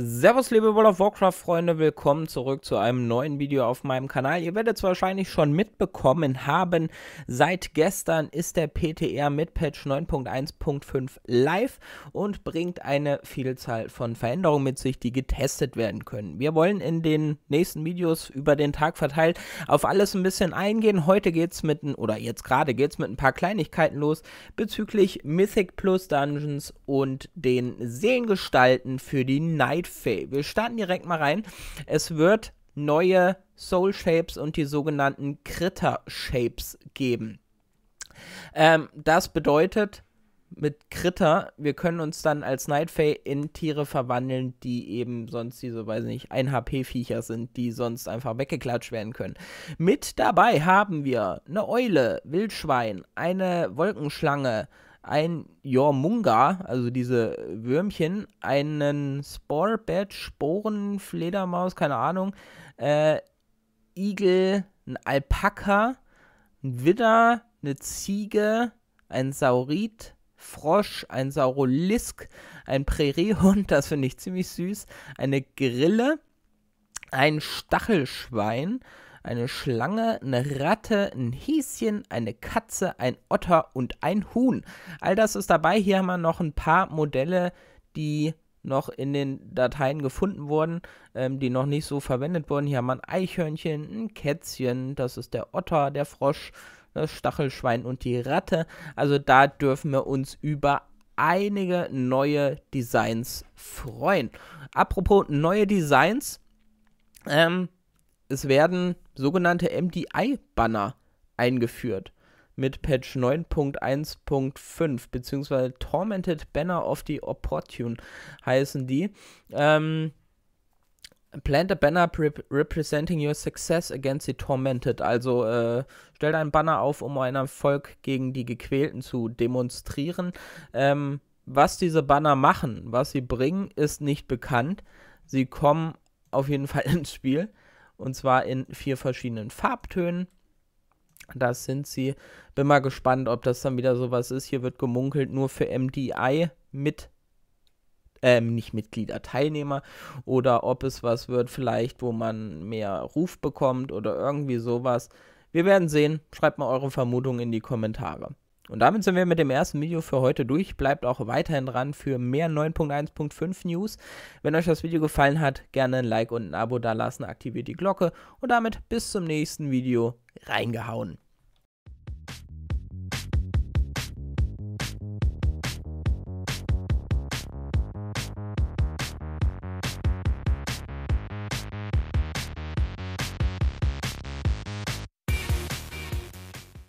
Servus liebe World of Warcraft Freunde, willkommen zurück zu einem neuen Video auf meinem Kanal. Ihr werdet es wahrscheinlich schon mitbekommen haben, seit gestern ist der PTR mit Patch 9.1.5 live und bringt eine Vielzahl von Veränderungen mit sich, die getestet werden können. Wir wollen in den nächsten Videos über den Tag verteilt auf alles ein bisschen eingehen. Heute geht's mit, oder jetzt gerade geht's mit ein paar Kleinigkeiten los bezüglich Mythic Plus Dungeons und den Seelengestalten für die Night Fee. Wir starten direkt mal rein. Es wird neue Soul Shapes und die sogenannten Kritter Shapes geben. Ähm, das bedeutet, mit Kritter, wir können uns dann als Night Fae in Tiere verwandeln, die eben sonst diese, weiß ich nicht, 1 HP-Viecher sind, die sonst einfach weggeklatscht werden können. Mit dabei haben wir eine Eule, Wildschwein, eine Wolkenschlange, ein Jormunga, also diese Würmchen, einen Sporbett, Sporen, Fledermaus, keine Ahnung, äh, Igel, ein Alpaka, ein Widder, eine Ziege, ein Saurit, Frosch, ein Saurolisk, ein Präriehund, das finde ich ziemlich süß, eine Grille, ein Stachelschwein, eine Schlange, eine Ratte, ein Häschen, eine Katze, ein Otter und ein Huhn. All das ist dabei. Hier haben wir noch ein paar Modelle, die noch in den Dateien gefunden wurden, ähm, die noch nicht so verwendet wurden. Hier haben wir ein Eichhörnchen, ein Kätzchen, das ist der Otter, der Frosch, das Stachelschwein und die Ratte. Also da dürfen wir uns über einige neue Designs freuen. Apropos neue Designs, ähm, es werden sogenannte MDI-Banner eingeführt mit Patch 9.1.5 beziehungsweise Tormented Banner of the Opportune heißen die. Ähm, Plant a banner representing your success against the tormented. Also äh, stellt einen Banner auf, um euren Erfolg gegen die Gequälten zu demonstrieren. Ähm, was diese Banner machen, was sie bringen, ist nicht bekannt. Sie kommen auf jeden Fall ins Spiel. Und zwar in vier verschiedenen Farbtönen. Das sind sie. Bin mal gespannt, ob das dann wieder sowas ist. Hier wird gemunkelt, nur für MDI mit, ähm, nicht Mitglieder, Teilnehmer. Oder ob es was wird, vielleicht, wo man mehr Ruf bekommt oder irgendwie sowas. Wir werden sehen. Schreibt mal eure Vermutungen in die Kommentare. Und damit sind wir mit dem ersten Video für heute durch. Bleibt auch weiterhin dran für mehr 9.1.5 News. Wenn euch das Video gefallen hat, gerne ein Like und ein Abo dalassen, aktiviert die Glocke und damit bis zum nächsten Video reingehauen.